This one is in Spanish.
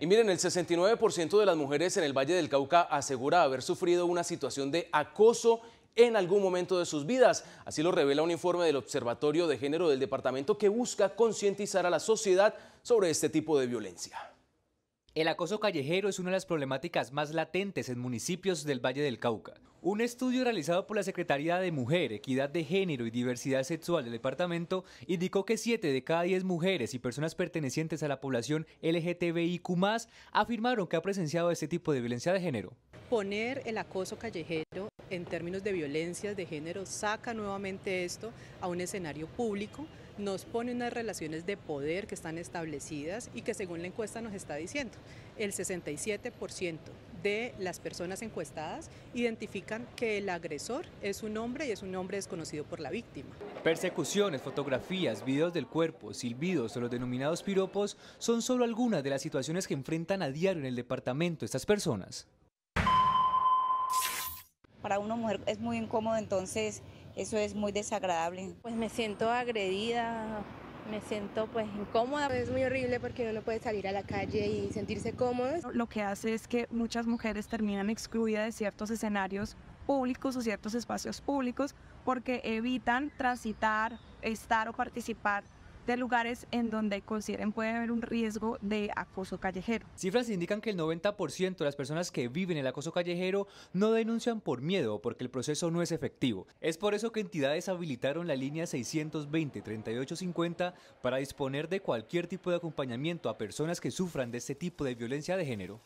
Y miren, el 69% de las mujeres en el Valle del Cauca asegura haber sufrido una situación de acoso en algún momento de sus vidas. Así lo revela un informe del Observatorio de Género del Departamento que busca concientizar a la sociedad sobre este tipo de violencia. El acoso callejero es una de las problemáticas más latentes en municipios del Valle del Cauca. Un estudio realizado por la Secretaría de Mujer, Equidad de Género y Diversidad Sexual del departamento indicó que 7 de cada 10 mujeres y personas pertenecientes a la población LGTBIQ afirmaron que ha presenciado este tipo de violencia de género. Poner el acoso callejero en términos de violencia, de género, saca nuevamente esto a un escenario público, nos pone unas relaciones de poder que están establecidas y que según la encuesta nos está diciendo, el 67% de las personas encuestadas identifican que el agresor es un hombre y es un hombre desconocido por la víctima. Persecuciones, fotografías, videos del cuerpo, silbidos o los denominados piropos son solo algunas de las situaciones que enfrentan a diario en el departamento estas personas para una mujer es muy incómodo, entonces eso es muy desagradable. Pues me siento agredida, me siento pues incómoda. Es muy horrible porque uno no puede salir a la calle y sentirse cómodo. Lo que hace es que muchas mujeres terminan excluidas de ciertos escenarios públicos o ciertos espacios públicos porque evitan transitar, estar o participar de lugares en donde consideren puede haber un riesgo de acoso callejero. Cifras indican que el 90% de las personas que viven el acoso callejero no denuncian por miedo porque el proceso no es efectivo. Es por eso que entidades habilitaron la línea 620-3850 para disponer de cualquier tipo de acompañamiento a personas que sufran de este tipo de violencia de género.